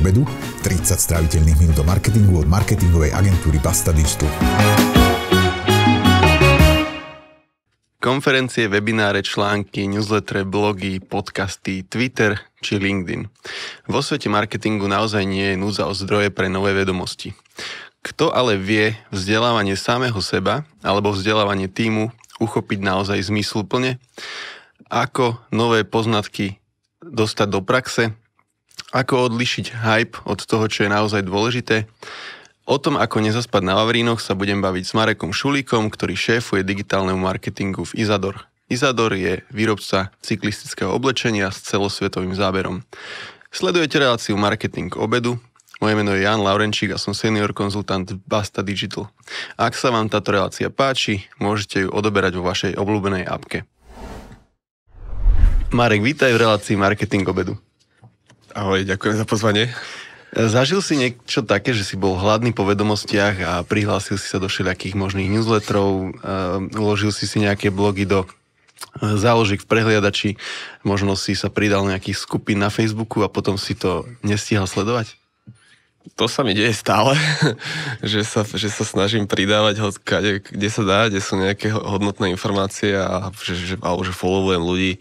obedu, 30 stráviteľných minút do marketingu od marketingovej agentúry Basta Digital. Konferencie, webináre, články, newsletter, blogy, podcasty, Twitter či LinkedIn. Vo svete marketingu naozaj nie je núza o zdroje pre nové vedomosti. Kto ale vie vzdelávanie samého seba alebo vzdelávanie týmu uchopiť naozaj zmysluplne? Ako nové poznatky dostať do praxe? Ako odlišiť hype od toho, čo je naozaj dôležité? O tom, ako nezaspať na Vavrínoch, sa budem baviť s Marekom Šulíkom, ktorý šéfuje digitálnemu marketingu v Izador. Izador je výrobca cyklistického oblečenia s celosvetovým záberom. Sledujete reláciu Marketing obedu. Moje meno je Jan Laurenčík a som senior konzultant Basta Digital. Ak sa vám táto relácia páči, môžete ju odoberať vo vašej obľúbenej apke. Marek, vítaj v relácii Marketing obedu. Ahoj, ďakujem za pozvanie. Zažil si niečo také, že si bol hladný po vedomostiach a prihlásil si sa do všelijakých možných newsletterov, eh, uložil si si nejaké blogy do eh, záložiek v prehliadači, možno si sa pridal nejakých skupín na Facebooku a potom si to nestihal sledovať? to sa mi deje stále, že sa, že sa snažím pridávať, kde, kde sa dá, kde sú nejaké hodnotné informácie a že, že, alebo že followujem ľudí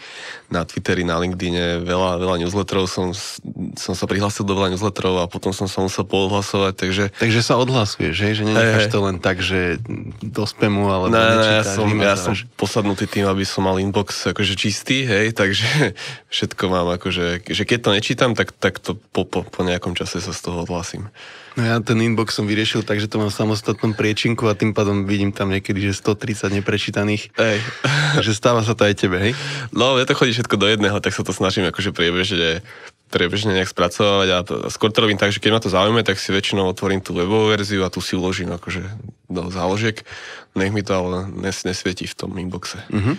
na Twitteri, na LinkedIne, veľa, veľa newsletterov som, som sa prihlásil do veľa newsletterov a potom som sa musel poodhlasovať, takže... Takže sa odhlasuje, že? že nenecháš hey, to len tak, že do spamu alebo ne, ja som, ja som posadnutý tým, aby som mal inbox akože čistý, hej, takže všetko mám akože, že keď to nečítam, tak, tak to po, po, po nejakom čase sa z toho odhlasím súhlasím. No ja ten inbox som vyriešil tak, že to mám v samostatnom priečinku a tým pádom vidím tam niekedy, že 130 neprečítaných. Ej. Takže stáva sa to aj tebe, hej? No, ja to chodí všetko do jedného, tak sa to snažím akože priebežne priebežne nejak spracovať a to, skôr to robím tak, že keď ma to zaujíma, tak si väčšinou otvorím tú webovú verziu a tu si uložím akože do záložiek. Nech mi to ale nes, nesvietí v tom inboxe. Uh-huh.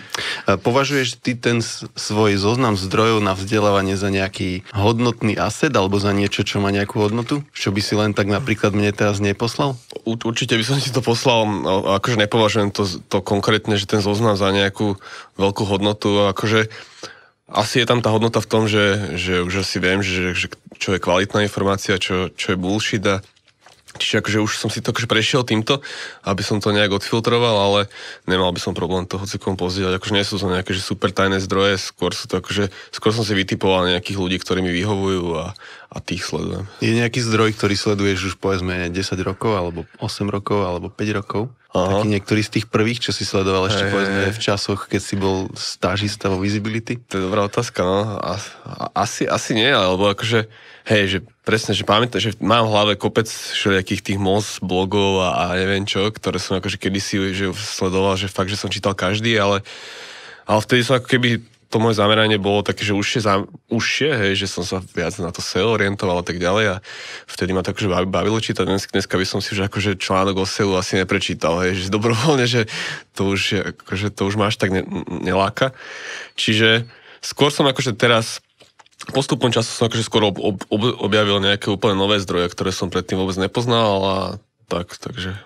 Považuješ ty ten svoj zoznam zdrojov na vzdelávanie za nejaký hodnotný asset alebo za niečo, čo má nejakú hodnotu? Čo by si len tak napríklad mne teraz neposlal? U, určite by som ti to poslal, no, akože nepovažujem to, to konkrétne, že ten zoznam za nejakú veľkú hodnotu, akože asi je tam tá hodnota v tom, že, že už asi viem, že, že čo je kvalitná informácia, čo, čo je bullshit a Čiže akože už som si to akože prešiel týmto, aby som to nejak odfiltroval, ale nemal by som problém to hocikomu pozdieľať. Akože nie sú to nejaké že super tajné zdroje, skôr, sú to akože, skôr som si vytipoval nejakých ľudí, ktorí mi vyhovujú a, a tých sledujem. Je nejaký zdroj, ktorý sleduješ už povedzme 10 rokov, alebo 8 rokov, alebo 5 rokov? Aha. Taký niektorý z tých prvých, čo si sledoval ešte hey, povedzme hey. v časoch, keď si bol stážista vo Visibility? To je dobrá otázka, no. A, asi, asi nie, alebo akože, hej, že presne, že pamätám, že mám v hlave kopec všelijakých tých moz, blogov a, a neviem čo, ktoré som akože kedysi že sledoval, že fakt, že som čítal každý, ale ale vtedy som ako keby to moje zameranie bolo také, že užšie, za, užšie hej, že som sa viac na to SEO orientoval a tak ďalej a vtedy ma to akože bavilo čítať. Dnes, dneska by som si už akože článok o SEO asi neprečítal, hej, že dobrovoľne, že to už, je, akože to už máš tak ne, neláka. Čiže skôr som akože teraz postupom času som akože skôr ob, ob, objavil nejaké úplne nové zdroje, ktoré som predtým vôbec nepoznal a tak, takže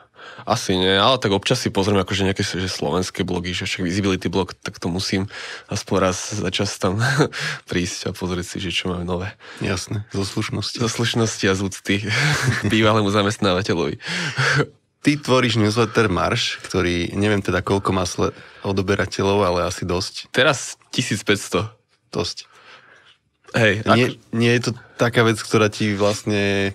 asi nie, ale tak občas si pozriem akože nejaké že slovenské blogy, že však visibility blog, tak to musím aspoň raz za čas tam prísť a pozrieť si, že čo máme nové. Jasné, zo slušnosti. Zo slušnosti a z úcty bývalému zamestnávateľovi. Ty tvoríš newsletter Marš, ktorý neviem teda koľko má sle- odoberateľov, ale asi dosť. Teraz 1500. Dosť. Hej, ako... nie, nie je to taká vec, ktorá ti vlastne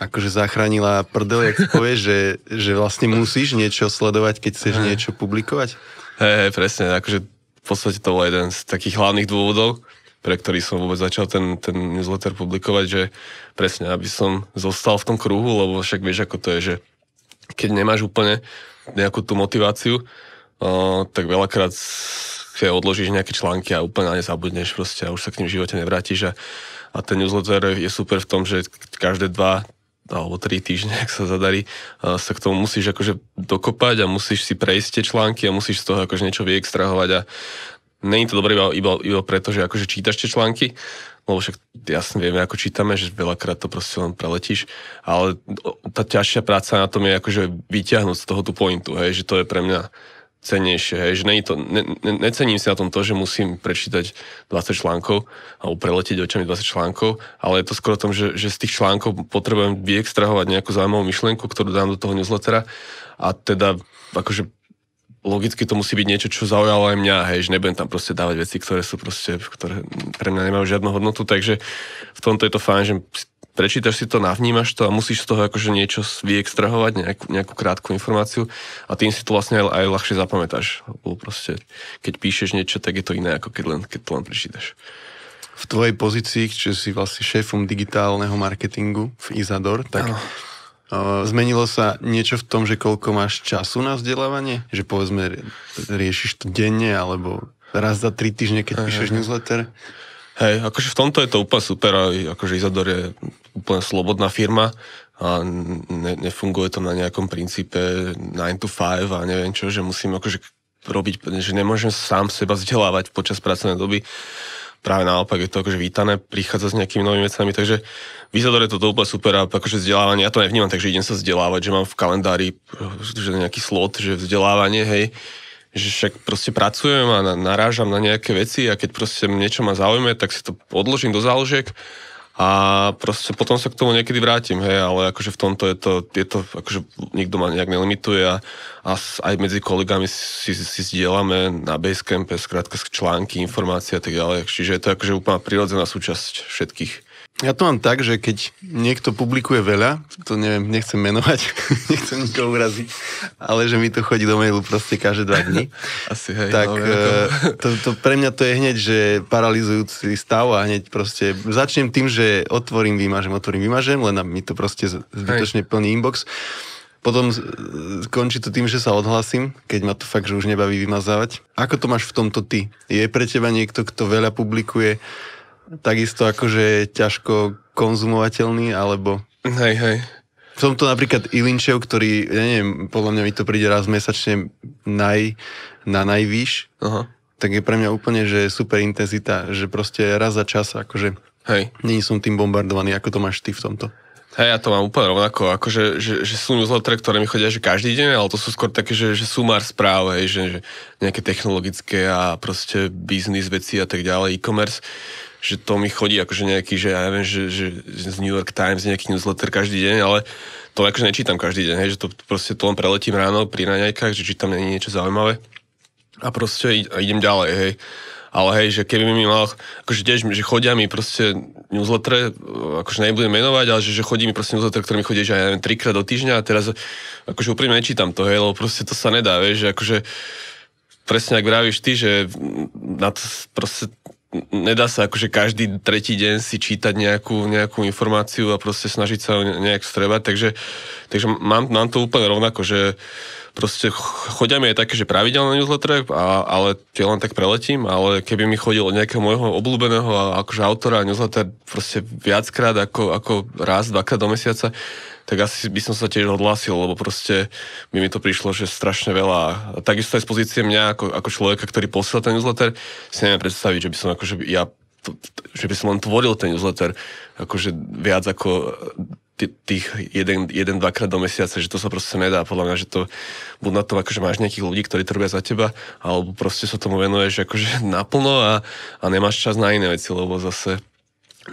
akože zachránila prdel, jak povieš, že, že vlastne musíš niečo sledovať, keď chceš hey. niečo publikovať? Hej, hey, presne, akože v podstate to bol jeden z takých hlavných dôvodov, pre ktorý som vôbec začal ten, ten newsletter publikovať, že presne, aby som zostal v tom kruhu, lebo však vieš, ako to je, že keď nemáš úplne nejakú tú motiváciu, o, tak veľakrát si odložíš nejaké články a úplne na ne zabudneš proste a už sa k ním v živote nevrátiš a, a ten newsletter je super v tom, že každé dva alebo tri týždne, ak sa zadarí, sa k tomu musíš akože dokopať a musíš si prejsť tie články a musíš z toho akože niečo vyextrahovať a není to dobré iba, iba, iba preto, že akože čítaš tie články, lebo však jasne vieme, ako čítame, že veľakrát to proste len preletíš, ale tá ťažšia práca na tom je akože vyťahnuť z toho tú pointu, hej, že to je pre mňa cenejšie, hej, že to, ne, ne, necením si na tom to, že musím prečítať 20 článkov alebo preletieť očami 20 článkov, ale je to skoro o tom, že, že z tých článkov potrebujem vyextrahovať nejakú zaujímavú myšlienku, ktorú dám do toho newslettera a teda akože logicky to musí byť niečo, čo zaujalo aj mňa, hej, že nebudem tam proste dávať veci, ktoré sú proste, ktoré pre mňa nemajú žiadnu hodnotu, takže v tomto je to fajn, že prečítaš si to, navnímaš to a musíš z toho akože niečo vyextrahovať, nejakú, nejakú krátku informáciu a tým si to vlastne aj, aj ľahšie zapamätáš. Lebo proste, keď píšeš niečo, tak je to iné, ako keď, len, keď to len prečítaš. V tvojej pozícii, čiže si vlastne šéfom digitálneho marketingu v Izador, tak ano. Zmenilo sa niečo v tom, že koľko máš času na vzdelávanie? Že povedzme, riešiš to denne, alebo raz za tri týždne, keď píšeš newsletter? Hej, akože v tomto je to úplne super, akože Izador je úplne slobodná firma a ne, nefunguje to na nejakom princípe 9 to 5 a neviem čo, že musím akože robiť, že nemôžem sám seba vzdelávať počas pracovnej doby. Práve naopak je to akože vítané, prichádza s nejakými novými vecami, takže je to úplne super a akože vzdelávanie, ja to nevnímam, takže idem sa vzdelávať, že mám v kalendári že nejaký slot, že vzdelávanie, hej, že však proste pracujem a narážam na nejaké veci a keď proste niečo ma zaujme, tak si to odložím do záložiek a proste potom sa k tomu niekedy vrátim, hej, ale akože v tomto je to, je to akože nikto ma nejak nelimituje a, a aj medzi kolegami si, si zdieľame na Basecampe skrátka články, informácie a tak ďalej. Čiže je to akože úplná prirodzená súčasť všetkých ja to mám tak, že keď niekto publikuje veľa, to neviem, nechcem menovať, nechcem nikoho uraziť, ale že mi to chodí do mailu proste každé dva dny. Asi hej. Tak no, eh, to, to pre mňa to je hneď, že paralizujúci stav a hneď proste začnem tým, že otvorím, vymažem, otvorím, vymažem, len mi to proste zbytočne plný inbox. Potom eh, končí to tým, že sa odhlasím, keď ma to fakt, že už nebaví vymazávať. Ako to máš v tomto ty? Je pre teba niekto, kto veľa publikuje, takisto akože ťažko konzumovateľný, alebo... Hej, hej. V to napríklad Ilinčev, ktorý, ja neviem, podľa mňa mi to príde raz mesačne naj, na najvýš, Aha. tak je pre mňa úplne, že super intenzita, že proste raz za čas, akože Hej. není som tým bombardovaný, ako to máš ty v tomto. Hej, ja to mám úplne rovnako, akože, že, že sú newsletter, ktoré mi chodia že každý deň, ale to sú skôr také, že, že sumár správ, hej, že, že nejaké technologické a proste biznis veci a tak ďalej, e-commerce že to mi chodí akože nejaký, že ja neviem, že, že z New York Times nejaký newsletter každý deň, ale to akože nečítam každý deň, hej, že to proste to len preletím ráno pri raňajkách, že čítam nie niečo zaujímavé a proste idem ďalej, hej. Ale hej, že keby mi mal, akože tiež, že chodia mi proste newsletter, akože nebudem menovať, ale že, že chodí mi proste newsletter, ktorý mi chodí, že ja neviem, trikrát do týždňa a teraz akože úprimne nečítam to, hej, lebo proste to sa nedá, vieš, že akože presne ak vravíš ty, že na to proste nedá sa akože každý tretí deň si čítať nejakú, nejakú informáciu a proste snažiť sa nejak strebať, takže, takže mám, mám to úplne rovnako, že proste chodia mi aj také, že pravidelné newsletter, a, ale tie len tak preletím, ale keby mi chodil od nejakého môjho obľúbeného akože autora newsletter proste viackrát ako, ako raz, dvakrát do mesiaca, tak asi by som sa tiež odhlásil, lebo proste by mi to prišlo, že strašne veľa. A takisto aj z pozície mňa ako, ako človeka, ktorý posiela ten newsletter, si neviem predstaviť, že by som akože ja to, že by som len tvoril ten newsletter akože viac ako e, tých jeden, jeden, dvakrát do mesiaca, že to sa proste nedá. Podľa mňa, že to buď na to, akože máš nejakých ľudí, ktorí to robia za teba, alebo proste sa tomu venuješ akože naplno a, a nemáš čas na iné veci, lebo zase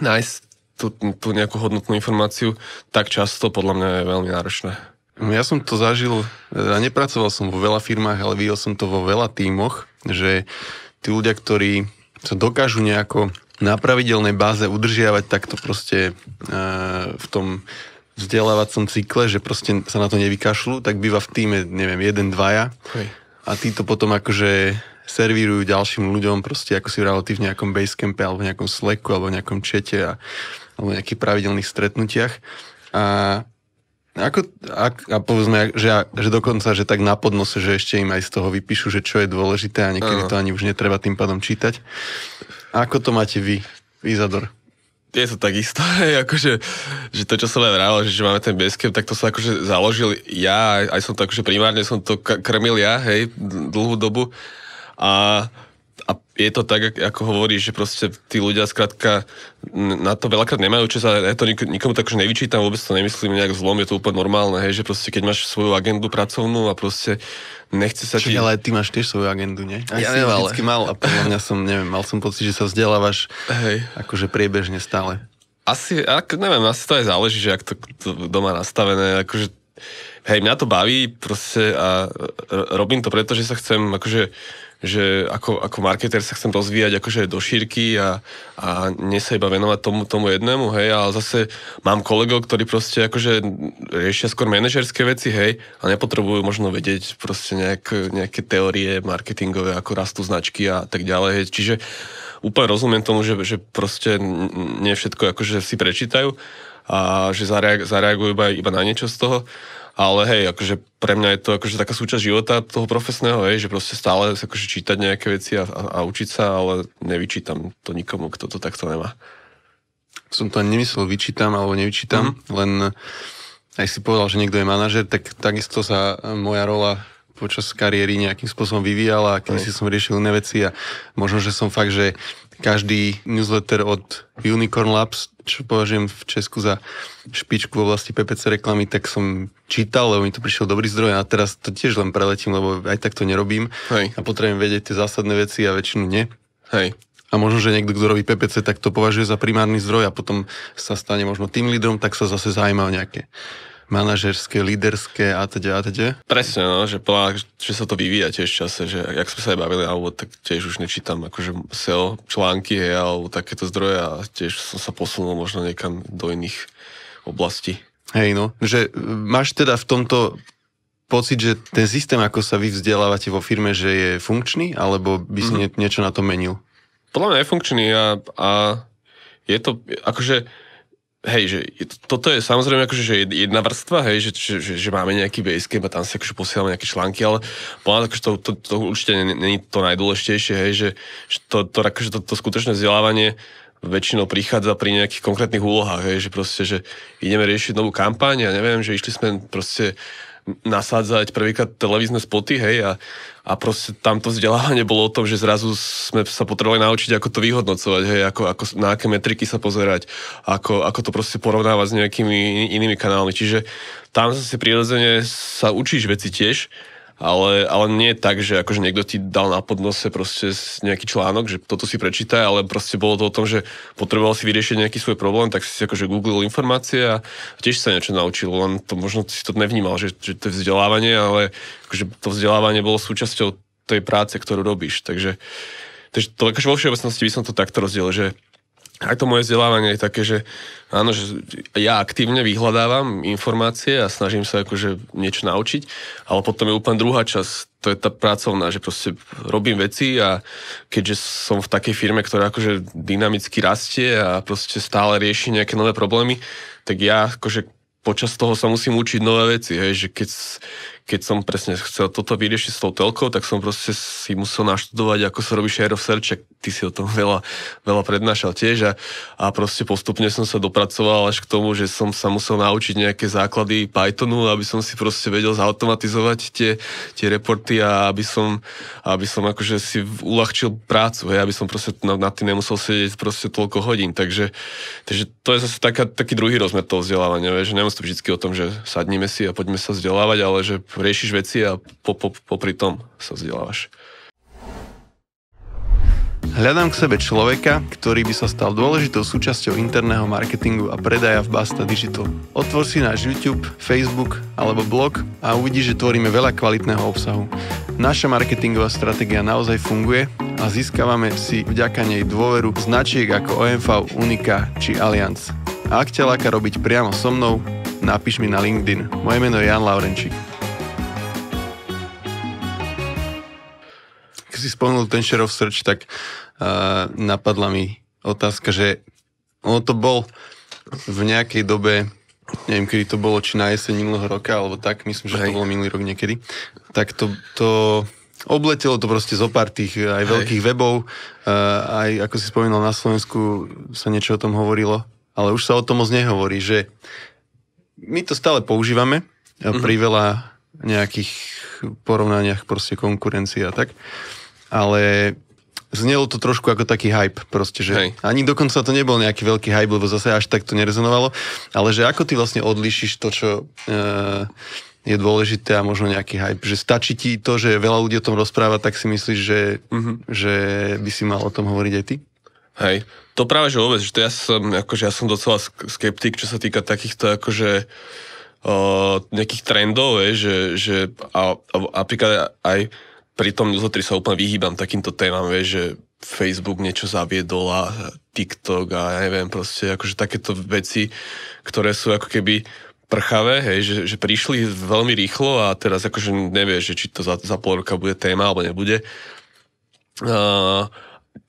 nájsť tú, tú nejakú hodnotnú informáciu tak často, podľa mňa je veľmi náročné. Ja som to zažil, ja e, nepracoval som vo veľa firmách, ale videl som to vo veľa tímoch, že tí ľudia, ktorí sa dokážu nejako na pravidelnej báze udržiavať takto proste e, v tom vzdelávacom cykle, že proste sa na to nevykašľú, tak býva v týme, neviem, jeden, dvaja. Hej. A títo potom akože servírujú ďalším ľuďom proste, ako si vral, ty v nejakom basecampe alebo v nejakom slacku alebo v nejakom čete a alebo nejakých pravidelných stretnutiach. A ako, a, a povedzme, že, že dokonca, že tak na podnose, že ešte im aj z toho vypíšu, že čo je dôležité a niekedy to ani už netreba tým pádom čítať. A ako to máte vy, Izador? Je to isté, akože, že to, čo som aj vrával, že, že máme ten Basecamp, tak to som akože založil ja, aj som to akože primárne som to krmil ja, hej, dlhú dobu. A a je to tak, ako hovoríš, že proste tí ľudia skrátka na to veľakrát nemajú čas a ja to nikomu tak už nevyčítam, vôbec to nemyslím nejak zlom, je to úplne normálne, hej, že proste keď máš svoju agendu pracovnú a proste nechce sa Čiže, ti... ale ty máš tiež svoju agendu, nie? Aj ja neviem, ale... mal a podľa mňa som, neviem, mal som pocit, že sa vzdelávaš hej. akože priebežne stále. Asi, ak, neviem, asi to aj záleží, že ak to, to doma nastavené, akože hej, mňa to baví proste a robím to preto, že sa chcem akože že ako, ako marketer sa chcem rozvíjať akože do šírky a, a nie sa iba venovať tomu, tomu jednému, hej, ale zase mám kolegov, ktorí proste akože riešia skôr manažerské veci, hej, a nepotrebujú možno vedieť proste nejak, nejaké teórie marketingové, ako rastú značky a tak ďalej, hej, čiže úplne rozumiem tomu, že, že proste nie všetko akože si prečítajú, a že zareagujú iba, iba na niečo z toho. Ale hej, akože pre mňa je to akože taká súčasť života toho profesného, hej, že proste stále akože čítať nejaké veci a, a, a učiť sa, ale nevyčítam to nikomu, kto to takto nemá. Som to ani nemyslel, vyčítam alebo nevyčítam, mm. len aj si povedal, že niekto je manažer, tak takisto sa moja rola počas kariéry nejakým spôsobom vyvíjala a keď mhm. si som riešil iné veci a možno, že som fakt, že každý newsletter od Unicorn Labs čo považujem v Česku za špičku v oblasti PPC reklamy, tak som čítal, lebo mi to prišiel dobrý zdroj a teraz to tiež len preletím, lebo aj tak to nerobím Hej. a potrebujem vedieť tie zásadné veci a väčšinu nie. Hej. A možno, že niekto, kto robí PPC, tak to považuje za primárny zdroj a potom sa stane možno tým lídrom, tak sa zase zaujíma o nejaké manažerské, líderské a teda a teda? Presne, no, že, plá, že sa to vyvíja tiež v čase, že ak sme sa aj bavili, alebo tak tiež už nečítam akože SEO články, hej, alebo takéto zdroje a tiež som sa posunul možno niekam do iných oblastí. Hej, no, že e, máš teda v tomto pocit, že ten systém, ako sa vy vzdelávate vo firme, že je funkčný, alebo by si mm-hmm. niečo na to menil? Podľa mňa je funkčný a, a je to, akože hej, že toto je samozrejme akože že jedna vrstva, hej, že, že, že, že máme nejaký basecamp a tam si akože posielame nejaké články, ale podľa akože to, to, to určite není to najdôležitejšie, hej, že, že to, to, akože to, to skutočné vzdelávanie väčšinou prichádza pri nejakých konkrétnych úlohách, hej, že proste, že ideme riešiť novú kampaň a ja neviem, že išli sme proste nasádzať prvýkrát televízne spoty, hej, a, a proste tamto vzdelávanie bolo o tom, že zrazu sme sa potrebovali naučiť, ako to vyhodnocovať, hej, ako, ako na aké metriky sa pozerať, ako, ako to proste porovnávať s nejakými inými kanálmi. Čiže tam zase prirodzene sa učíš veci tiež, ale, ale nie tak, že akože niekto ti dal na podnose proste nejaký článok, že toto si prečítaj, ale proste bolo to o tom, že potreboval si vyriešiť nejaký svoj problém, tak si si akože googlil informácie a tiež sa niečo naučil, len to možno si to nevnímal, že, že to je vzdelávanie, ale akože to vzdelávanie bolo súčasťou tej práce, ktorú robíš, takže, takže to akože vo všeobecnosti by som to takto rozdiel, že aj to moje vzdelávanie je také, že áno, že ja aktívne vyhľadávam informácie a snažím sa akože niečo naučiť, ale potom je úplne druhá časť, to je tá pracovná, že proste robím veci a keďže som v takej firme, ktorá akože dynamicky rastie a proste stále rieši nejaké nové problémy, tak ja akože počas toho sa musím učiť nové veci, hej, že keď, keď som presne chcel toto vyriešiť s tou telkou, tak som proste si musel naštudovať, ako sa robí share of search, ty si o tom veľa, veľa prednášal tiež a, a proste postupne som sa dopracoval až k tomu, že som sa musel naučiť nejaké základy Pythonu, aby som si proste vedel zautomatizovať tie, tie reporty a aby som, aby som akože si uľahčil prácu, hej, aby som proste na na tým nemusel sedieť proste toľko hodín, takže, takže to je zase taká, taký druhý rozmer toho vzdelávania, že nemusí to vždy o tom, že sadníme si a poďme sa vzdelávať, ale že riešiš veci a po, po, popri tom sa vzdelávaš. Hľadám k sebe človeka, ktorý by sa stal dôležitou súčasťou interného marketingu a predaja v Basta Digital. Otvor si náš YouTube, Facebook alebo blog a uvidíš, že tvoríme veľa kvalitného obsahu. Naša marketingová stratégia naozaj funguje a získavame si vďaka nej dôveru značiek ako OMV, Unika či Allianz. A ak ťa láka robiť priamo so mnou, napíš mi na LinkedIn. Moje meno je Jan Laurenčík. keď si spomenul ten share of search, tak uh, napadla mi otázka, že ono to bol v nejakej dobe, neviem, kedy to bolo, či na jeseň minulého roka, alebo tak, myslím, že Hej. to bolo minulý rok niekedy, tak to, to obletelo to proste zo pár tých e, aj Hej. veľkých webov, uh, aj ako si spomínal, na Slovensku sa niečo o tom hovorilo, ale už sa o tom moc nehovorí, že my to stále používame mm-hmm. pri mhm. veľa nejakých porovnaniach proste konkurencie a tak ale znelo to trošku ako taký hype proste, že Hej. ani dokonca to nebol nejaký veľký hype, lebo zase až tak to nerezonovalo, ale že ako ty vlastne odlišíš to, čo e, je dôležité a možno nejaký hype, že stačí ti to, že veľa ľudí o tom rozpráva, tak si myslíš, že, mm-hmm. že by si mal o tom hovoriť aj ty? Hej, to práve že vôbec, že to ja som, akože ja som docela skeptik, čo sa týka takýchto akože uh, nejakých trendov, je, že, že a, a, napríklad aj, aj pri tom newsletteri sa úplne vyhýbam takýmto témam, vieš, že Facebook niečo zaviedol a TikTok a ja neviem, proste akože takéto veci, ktoré sú ako keby prchavé, hej, že, že prišli veľmi rýchlo a teraz akože nevieš, že či to za, za pol roka bude téma alebo nebude. Uh,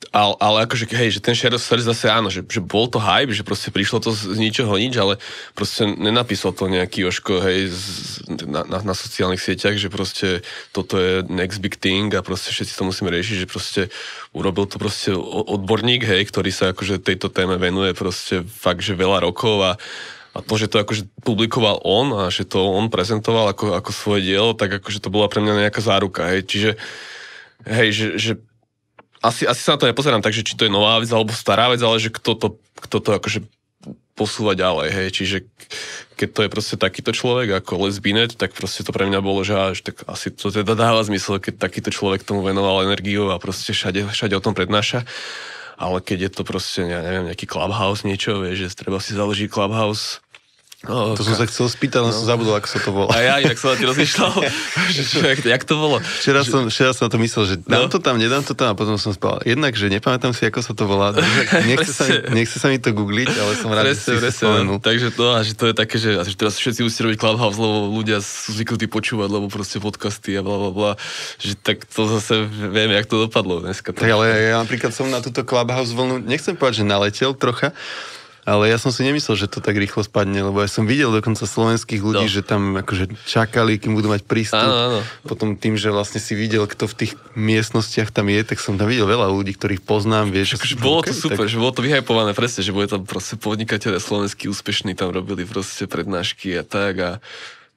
ale, ale akože, hej, že ten Shadow Search zase áno, že, že bol to hype, že proste prišlo to z ničoho nič, ale proste nenapísal to nejaký Joško, hej, z, na, na, na sociálnych sieťach, že proste toto je next big thing a proste všetci to musíme riešiť, že proste urobil to proste odborník, hej, ktorý sa akože tejto téme venuje proste fakt, že veľa rokov a a to, že to akože publikoval on a že to on prezentoval ako, ako svoje dielo, tak akože to bola pre mňa nejaká záruka. Hej. Čiže hej, že, že asi, asi sa na to nepozerám, takže či to je nová vec alebo stará vec, ale že kto to, kto to akože posúva ďalej, hej, čiže keď to je proste takýto človek ako lesbinet, tak proste to pre mňa bolo, že až tak asi to teda dáva zmysel, keď takýto človek tomu venoval energiu a proste všade, všade o tom prednáša ale keď je to proste, ja neviem, nejaký clubhouse niečo, vieš, že treba si založiť clubhouse Oh, to som sa chcel spýtať, no. som zabudol, ako sa to volá. A ja inak som na ti rozmýšľal, že čo, jak, jak to bolo. Včera, že... som, včera som na to myslel, že dám no. to tam, nedám to tam a potom som spal. Jednak, že nepamätám si, ako sa to volá. Nechce, sa, mi, nechce sa mi to googliť, ale som rád, presne, že si presne, spomenul. No. Takže to, a že to je také, že, že teraz všetci musí robiť Clubhouse, lebo ľudia sú zvyknutí počúvať, lebo proste podcasty a bla, Že tak to zase viem, jak to dopadlo dneska. Tak, ale ja napríklad som na túto Clubhouse vlnu, nechcem povedať, že naletel trocha, ale ja som si nemyslel, že to tak rýchlo spadne, lebo ja som videl dokonca slovenských ľudí, no. že tam akože čakali, kým budú mať prístup. Áno, áno. Potom tým, že vlastne si videl, kto v tých miestnostiach tam je, tak som tam videl veľa ľudí, ktorých poznám, vieš. Akože bolo okay, to super, tak... že bolo to vyhajpované presne, že boli tam proste podnikateľe slovenskí úspešní, tam robili proste prednášky a tak a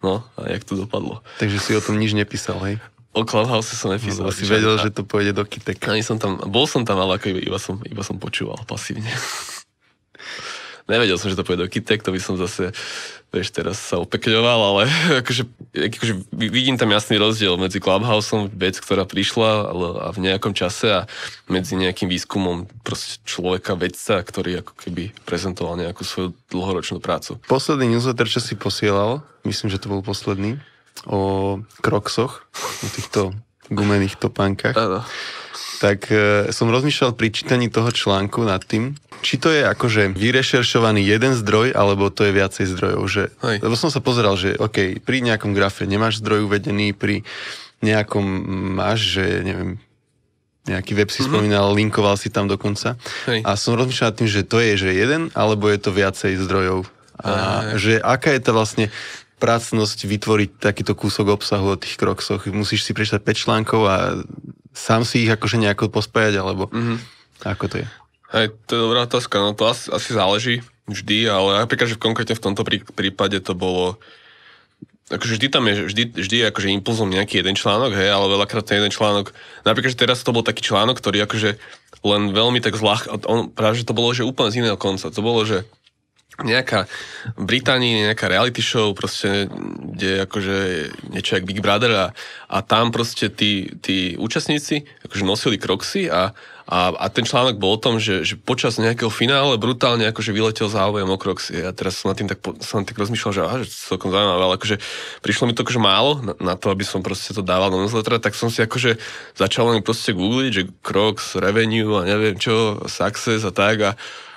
no, a jak to dopadlo. Takže si o tom nič nepísal, hej? O Clubhouse som no, nepísal. No, si vedel, a... že to pôjde do Kitek. Ani som tam, bol som tam, ale ako iba, iba, som, iba som počúval pasívne. Nevedel som, že to pôjde do Kitek, to by som zase, vieš, teraz sa opekňoval, ale akože, akože vidím tam jasný rozdiel medzi Clubhouseom, vec, ktorá prišla ale, a v nejakom čase a medzi nejakým výskumom proste človeka, vedca, ktorý ako keby prezentoval nejakú svoju dlhoročnú prácu. Posledný newsletter, čo si posielal, myslím, že to bol posledný, o kroksoch, o týchto gumených topánkach. Áno. Tak e, som rozmýšľal pri čítaní toho článku nad tým, či to je akože vyrešeršovaný jeden zdroj, alebo to je viacej zdrojov. Že, Hej. lebo som sa pozeral, že OK, pri nejakom grafe nemáš zdroj uvedený, pri nejakom máš, že neviem, nejaký web si mm-hmm. spomínal, linkoval si tam dokonca. Hej. A som rozmýšľal nad tým, že to je že jeden, alebo je to viacej zdrojov. A, a že aká je to vlastne prácnosť vytvoriť takýto kúsok obsahu o tých kroksoch. Musíš si prečítať 5 článkov a sám si ich akože nejako pospájať, alebo mm-hmm. ako to je? Hej, to je dobrá otázka, no to asi, asi záleží vždy, ale napríklad, že konkrétne v tomto prípade to bolo akože vždy tam je, vždy, vždy je akože impulzom nejaký jeden článok, hej, ale veľakrát ten jeden článok, napríklad, že teraz to bol taký článok, ktorý akože len veľmi tak zľah, on, práve že to bolo, že úplne z iného konca, to bolo, že nejaká v Británii nejaká reality show, proste, kde akože niečo jak Big Brother a, a tam proste tí, tí účastníci akože nosili kroxy a, a, a ten článok bol o tom, že, že počas nejakého finále brutálne akože vyletel záujem o Croxy. Ja teraz som na tým tak, som tak rozmýšľal, že, aha, že celkom zaujímavé, ale akože prišlo mi to akože málo na, na to, aby som proste to dával do newslettera, tak som si akože začal len proste googliť, že Crocs, Revenue a neviem čo, Success a tak a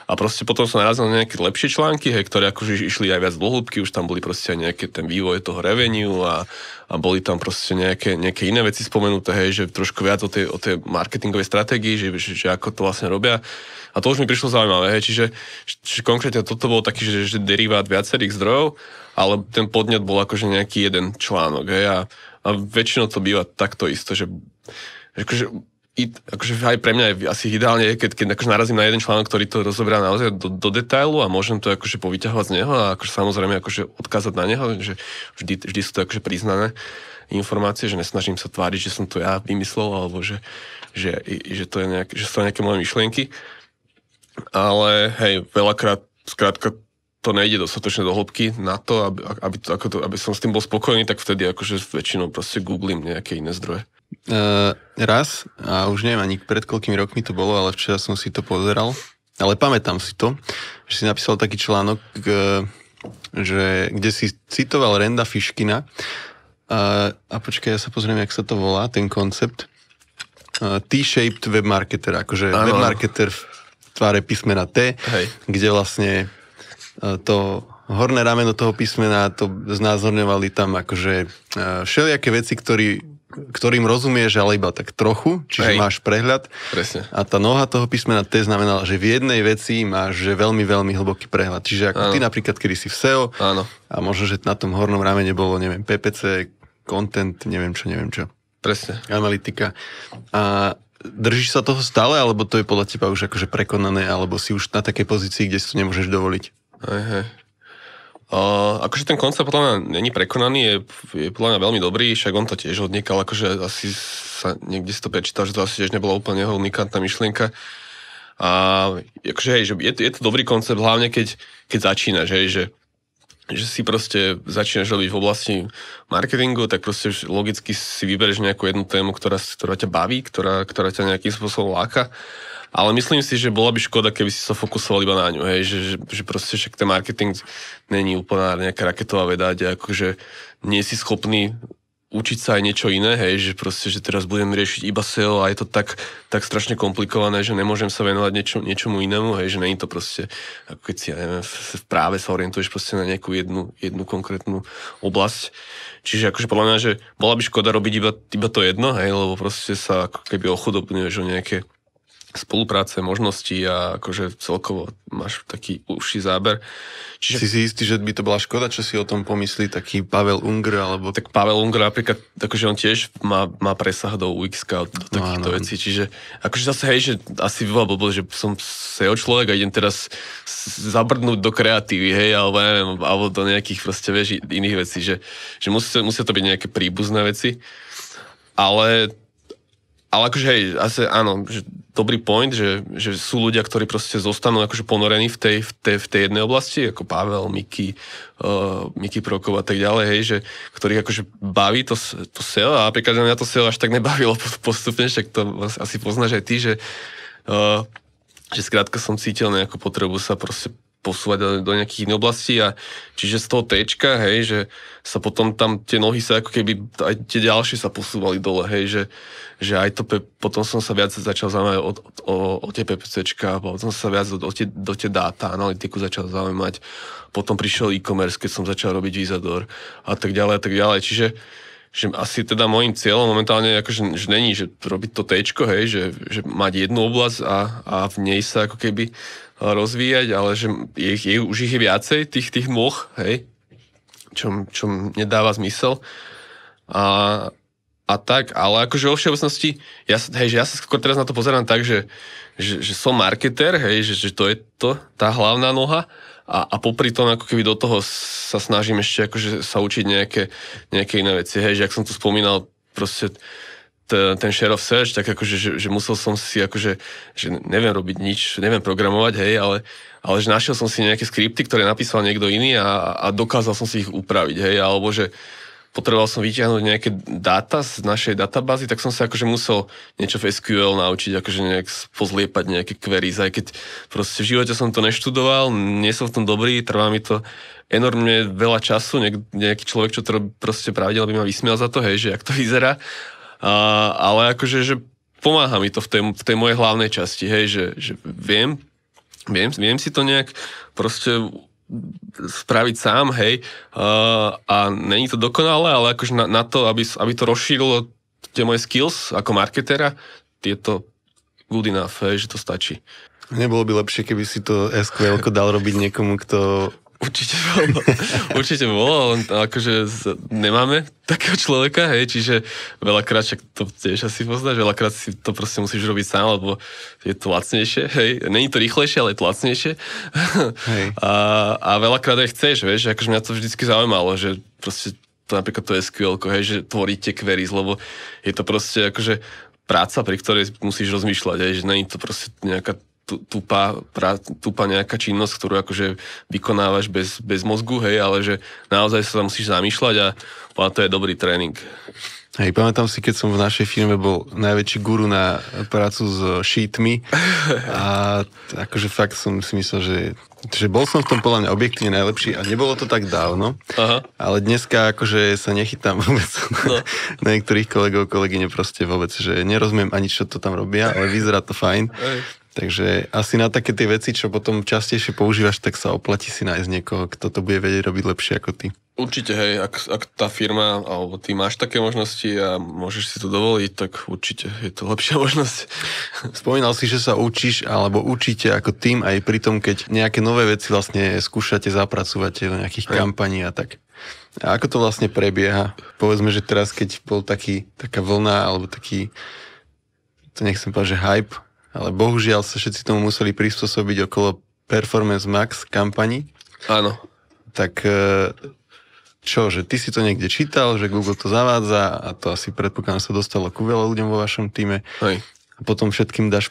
a proste potom som narazil na nejaké lepšie články, hej, ktoré akože išli aj viac dlhúbky, už tam boli proste aj nejaké ten vývoj toho reveniu a, a boli tam proste nejaké, nejaké iné veci spomenuté, hej, že trošku viac o tej, o tej marketingovej stratégii, že, že, že ako to vlastne robia. A to už mi prišlo zaujímavé, hej, čiže, čiže konkrétne toto bol taký, že, že derivát viacerých zdrojov, ale ten podnet bol akože nejaký jeden článok, hej, a, a väčšinou to býva takto isto, že akože it, akože aj pre mňa je asi ideálne, keď, keď akože narazím na jeden článok, ktorý to rozoberá naozaj do, do detailu a môžem to akože povyťahovať z neho a akože samozrejme akože odkázať na neho, že vždy, vždy sú to akože priznané informácie, že nesnažím sa tváriť, že som to ja vymyslel alebo že, že, že, to, je nejak, že sú to nejaké moje myšlienky. Ale hej, veľakrát skrátka to nejde dostatočne do hĺbky na to, aby, aby, to, ako to, aby som s tým bol spokojný, tak vtedy akože väčšinou proste googlim nejaké iné zdroje. Uh, raz, a už neviem ani pred koľkými rokmi to bolo, ale včera som si to pozeral, ale pamätám si to, že si napísal taký článok, uh, že, kde si citoval Renda Fiškina uh, a počkaj, ja sa pozriem, jak sa to volá, ten koncept. Uh, T-shaped webmarketer, akože ano. webmarketer v tváre písmena T, Hej. kde vlastne uh, to horné rameno toho písmena to znázorňovali tam akože všelijaké veci, ktorý, ktorým rozumieš ale iba tak trochu, čiže Hej. máš prehľad. Presne. A tá noha toho písmena T znamenala, že v jednej veci máš že veľmi, veľmi hlboký prehľad. Čiže ako ano. ty napríklad, kedy si v SEO ano. a možno, že na tom hornom ramene bolo, neviem, PPC, content, neviem čo, neviem čo. Presne. Analytika. A držíš sa toho stále, alebo to je podľa teba už akože prekonané, alebo si už na takej pozícii, kde si to nemôžeš dovoliť? Hej, hej. Uh, akože ten koncept podľa mňa není prekonaný, je, je podľa mňa veľmi dobrý, však on to tiež odnikal, akože asi sa niekde si to prečítal, že to asi tiež nebola úplne jeho unikátna myšlienka. A akože hej, že je, je to dobrý koncept, hlavne keď, keď začína, že, že že si proste začínaš robiť v oblasti marketingu, tak proste logicky si vybereš nejakú jednu tému, ktorá, ktorá ťa baví, ktorá, ktorá ťa nejakým spôsobom láka. Ale myslím si, že bola by škoda, keby si sa fokusoval iba na ňu, hej, že, že, že proste však ten marketing není úplná nejaká raketová veda, kde akože nie si schopný učiť sa aj niečo iné, hej, že proste, že teraz budem riešiť iba SEO a je to tak, tak strašne komplikované, že nemôžem sa venovať niečo, niečomu inému, hej, že není to proste, ako keď si, ja neviem, v práve sa orientuješ proste na nejakú jednu, jednu konkrétnu oblasť. Čiže akože podľa mňa, že bola by škoda robiť iba, iba to jedno, hej, lebo proste sa ako keby ochudobňuješ o nejaké spolupráce, možnosti a akože celkovo máš taký užší záber. Čiže... Si si istý, že by to bola škoda, čo si o tom pomyslí taký Pavel Unger alebo... Tak Pavel Unger napríklad, akože on tiež má, má presah do UX do no takýchto no, vecí, čiže akože zase hej, že asi by bola blbo, že som SEO človek a idem teraz zabrnúť do kreatívy, hej, alebo ja neviem, alebo do nejakých proste, vieš, iných vecí, že, že musia, musia to byť nejaké príbuzné veci, ale ale akože hej, asi áno, že dobrý point, že, že sú ľudia, ktorí proste zostanú akože ponorení v tej, v tej, v tej jednej oblasti, ako Pavel, Miky, uh, Miky Prokov a tak ďalej, hej, že ktorých akože baví to, to SEO a napríklad mňa to SEO až tak nebavilo postupne, však to asi poznáš aj ty, že uh, že skrátka som cítil nejakú potrebu sa proste posúvať do, do nejakých iných oblastí a čiže z toho T, hej, že sa potom tam tie nohy sa ako keby, aj tie ďalšie sa posúvali dole, hej, že, že aj to, pe- potom som sa viac začal zaujímať o, o, o tie PPCčka, potom som sa viac o, o tie, do tie dáta, analytiku začal zaujímať, potom prišiel e-commerce, keď som začal robiť Vizador a tak ďalej a tak ďalej, čiže že asi teda môjim cieľom momentálne akože, že není, že robiť to tečko, hej, že, že mať jednu oblasť a, a v nej sa ako keby rozvíjať, ale že je, je, už ich je viacej, tých, tých moh, hej, čo, čo nedáva zmysel. A, a tak, ale akože vo všeobecnosti, ja, hej, že ja sa skôr teraz na to pozerám tak, že, že, že som marketer, hej, že, že to je to, tá hlavná noha a, a popri tom ako keby do toho sa snažím ešte akože sa učiť nejaké, nejaké iné veci, hej, že ak som tu spomínal, proste ten share of search, tak akože, že, že musel som si akože, že neviem robiť nič, neviem programovať, hej, ale, ale že našiel som si nejaké skripty, ktoré napísal niekto iný a, a dokázal som si ich upraviť, hej, alebo že potreboval som vyťahnuť nejaké dáta z našej databázy, tak som sa akože musel niečo v SQL naučiť, akože nejak pozliepať nejaké queries, aj keď proste v živote som to neštudoval, nie som v tom dobrý, trvá mi to enormne veľa času, nejaký človek, čo to proste pravidel by ma vysmiel za to, hej, že jak to vyzerá, a, ale akože, že pomáha mi to v tej, v tej mojej hlavnej časti, hej, že, že viem, viem, viem si to nejak proste spraviť sám, hej, uh, a není to dokonalé, ale akože na, na to, aby, aby to rozšírilo tie moje skills ako marketera, tieto good enough, hej, že to stačí. Nebolo by lepšie, keby si to SQL dal robiť niekomu, kto Určite bolo. Určite bolo, ale akože nemáme takého človeka, hej, čiže veľakrát, však to tiež asi poznáš, veľakrát si to proste musíš robiť sám, lebo je to lacnejšie, hej. Není to rýchlejšie, ale je to lacnejšie. Hej. A, a veľakrát aj chceš, vieš, akože mňa to vždycky zaujímalo, že proste to napríklad to SQL, hej, že tvoríte queries, lebo je to proste akože práca, pri ktorej musíš rozmýšľať, hej, že není to proste nejaká tupá, pra, tupá nejaká činnosť, ktorú akože vykonávaš bez, bez mozgu, hej, ale že naozaj sa musíš zamýšľať a podľa to je dobrý tréning. Hej, pamätám si, keď som v našej firme bol najväčší guru na prácu s šítmi a akože fakt som si myslel, že, že bol som v tom podľa mňa objektívne najlepší a nebolo to tak dávno, Aha. ale dneska akože sa nechytám vôbec no. na niektorých kolegov, kolegyne proste vôbec, že nerozumiem ani čo to tam robia, ale vyzerá to fajn. Hej Takže asi na také tie veci, čo potom častejšie používaš, tak sa oplatí si nájsť niekoho, kto to bude vedieť robiť lepšie ako ty. Určite, hej, ak, ak tá firma, alebo ty máš také možnosti a môžeš si to dovoliť, tak určite je to lepšia možnosť. Spomínal si, že sa učíš, alebo učíte ako tým aj pri tom, keď nejaké nové veci vlastne skúšate, zapracovate do nejakých hej. kampaní a tak. A ako to vlastne prebieha? Povedzme, že teraz, keď bol taký, taká vlna, alebo taký, to nechcem povedať, že hype, ale bohužiaľ sa všetci tomu museli prispôsobiť okolo Performance Max kampani. Áno. Tak e, čo, že ty si to niekde čítal, že Google to zavádza a to asi predpokladám sa dostalo ku veľa ľuďom vo vašom týme. Hej. A potom všetkým dáš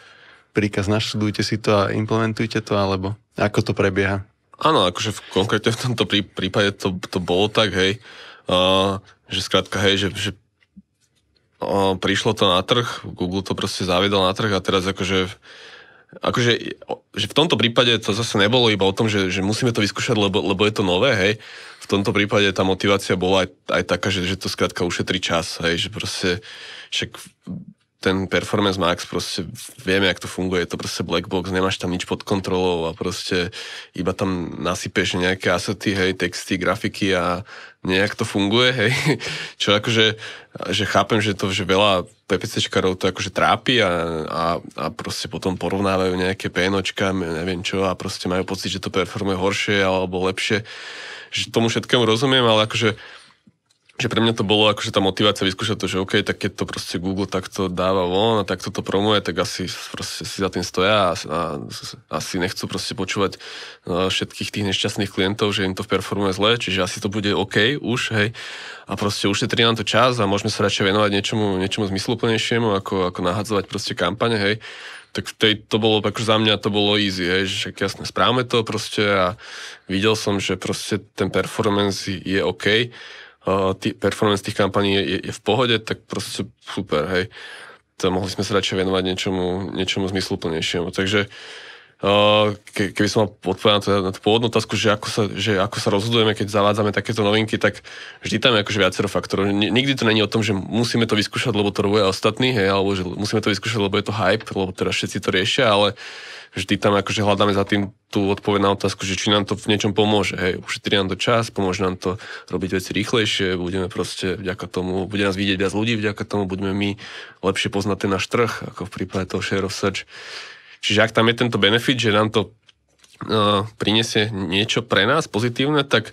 príkaz, naštudujte si to a implementujte to, alebo ako to prebieha? Áno, akože v, konkrétne v tomto prípade to, to bolo tak, hej, uh, že skrátka, hej, že, že o, prišlo to na trh, Google to proste zaviedol na trh a teraz akože akože že v tomto prípade to zase nebolo iba o tom, že, že musíme to vyskúšať, lebo, lebo je to nové, hej. V tomto prípade tá motivácia bola aj, aj taká, že, že to skrátka ušetrí čas, hej, že proste však ten Performance Max, proste vieme, jak to funguje, je to proste black box, nemáš tam nič pod kontrolou a proste iba tam nasypeš nejaké asety, hej, texty, grafiky a nejak to funguje, hej. Čo akože, že chápem, že to, že veľa PPCčkarov to akože trápi a, a, a proste potom porovnávajú nejaké PNOčka, neviem čo a proste majú pocit, že to performuje horšie alebo lepšie. Že tomu všetkému rozumiem, ale akože že pre mňa to bolo akože tá motivácia vyskúšať to, že OK, tak keď to proste Google takto dáva von a takto to promuje, tak asi proste si za tým stoja a, a asi nechcú proste počúvať e, všetkých tých nešťastných klientov, že im to performuje zle, čiže asi to bude OK už, hej. A proste ušetrí nám to čas a môžeme sa radšej venovať niečomu, niečomu zmysluplnejšiemu, ako, ako nahadzovať proste kampane, hej. Tak tej, to bolo, akože za mňa to bolo easy, hej, že jasne, správame to proste a videl som, že proste ten performance je OK tý, performance tých kampaní je, je v pohode, tak proste super, hej. To mohli sme sa radšej venovať niečomu, niečomu zmysluplnejšiemu. Takže uh, Eh, ke, keby som mal odpovedať na, na tú pôvodnú otázku, že ako, sa, že ako sa rozhodujeme, keď zavádzame takéto novinky, tak vždy tam je akože viacero faktorov. Nikdy to není o tom, že musíme to vyskúšať, lebo to robia ostatní, hej, alebo že musíme to vyskúšať, lebo je to hype, lebo teraz všetci to riešia, ale vždy tam akože hľadáme za tým tú odpoveď na otázku, že či nám to v niečom pomôže. Hej, ušetrí nám to čas, pomôže nám to robiť veci rýchlejšie, budeme proste vďaka tomu, bude nás vidieť viac ľudí, vďaka tomu budeme my lepšie poznať ten náš trh, ako v prípade toho share of search Čiže ak tam je tento benefit, že nám to uh, prinesie niečo pre nás pozitívne, tak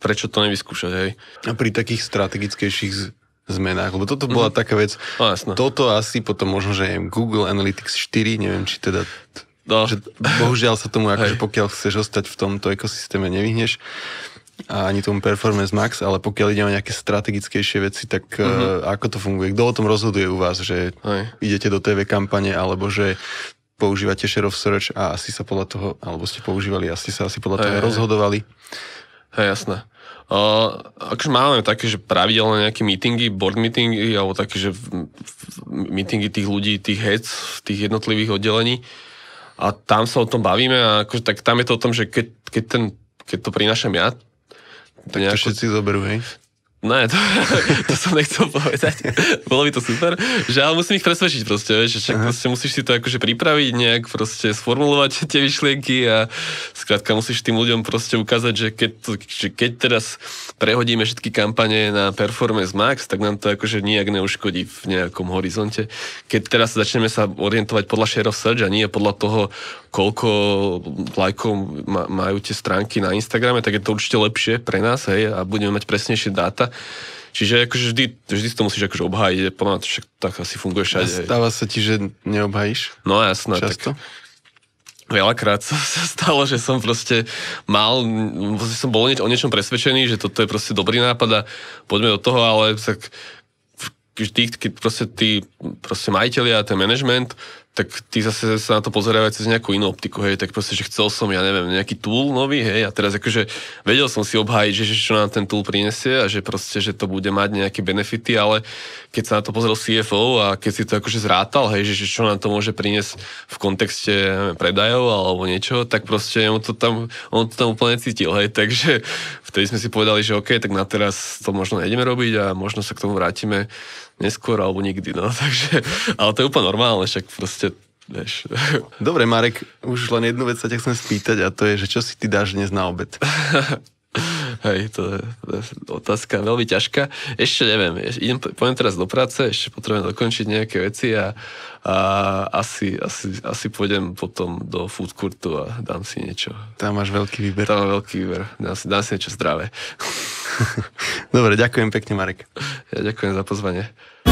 prečo to nevyskúšať, hej? A pri takých strategickejších z- zmenách, lebo toto bola mm-hmm. taká vec, no, toto asi potom možno, že neviem, Google Analytics 4, neviem, či teda No. Že bohužiaľ sa tomu, akože pokiaľ chceš ostať v tomto ekosystéme, nevyhneš a ani tomu Performance Max, ale pokiaľ ide o nejaké strategickejšie veci, tak mm-hmm. uh, mhm. ako to funguje? Kto o tom rozhoduje u vás, že Hej. idete do TV kampane, alebo že používate share of search a asi sa podľa toho, alebo ste používali, asi sa asi podľa toho hey, rozhodovali. Hej, jasné. Uh, akože máme také, že pravidelné nejaké meetingy, board meetingy, alebo také, že meetingy tých ľudí, tých heads, tých jednotlivých oddelení. A tam sa o tom bavíme a akože, tak tam je to o tom, že keď, keď, ten, keď to prinašam ja, to nejako... To všetci zoberú, hej? Ne, to, to som nechcel povedať. Bolo by to super, že ale musím ich presvedčiť proste, vieš, že však proste musíš si to akože pripraviť, nejak proste sformulovať tie myšlienky a skrátka musíš tým ľuďom proste ukázať, že keď, že keď teraz prehodíme všetky kampane na Performance Max, tak nám to akože nijak neuškodí v nejakom horizonte. Keď teraz začneme sa orientovať podľa share of search a nie podľa toho, koľko lajkov majú tie stránky na Instagrame, tak je to určite lepšie pre nás, hej, a budeme mať presnejšie dáta Čiže akože vždy, vždy to musíš akože obhájiť, podľa mňa však tak asi funguje všade. Stáva sa ti, že neobhajíš? No jasné. Často? Tak veľakrát sa, sa stalo, že som proste mal, som bol o niečom presvedčený, že toto je proste dobrý nápad a poďme do toho, ale tak vždy, keď proste tí proste majiteľi a ten management tak ty zase sa na to pozerajú cez nejakú inú optiku, hej, tak proste, že chcel som, ja neviem, nejaký tool nový, hej, a teraz akože vedel som si obhájiť, že, že čo nám ten tool prinesie a že proste, že to bude mať nejaké benefity, ale keď sa na to pozrel CFO a keď si to akože zrátal, hej, že, že čo nám to môže priniesť v kontexte neviem, predajov alebo niečo, tak proste on to tam, on to tam úplne cítil, hej, takže vtedy sme si povedali, že OK, tak na teraz to možno nejdeme robiť a možno sa k tomu vrátime neskôr alebo nikdy, no. Takže, ale to je úplne normálne, však proste Vieš. Dobre, Marek, už len jednu vec sa ťa chcem spýtať a to je, že čo si ty dáš dnes na obed? Hej, to je, to je otázka veľmi ťažká. Ešte neviem, idem, poviem teraz do práce, ešte potrebujem dokončiť nejaké veci a, a asi, asi, asi pôjdem potom do food courtu a dám si niečo. Tam máš veľký výber. Tam mám veľký výber, dám si, dám si niečo zdravé. Dobre, ďakujem pekne, Marek. Ja ďakujem za pozvanie.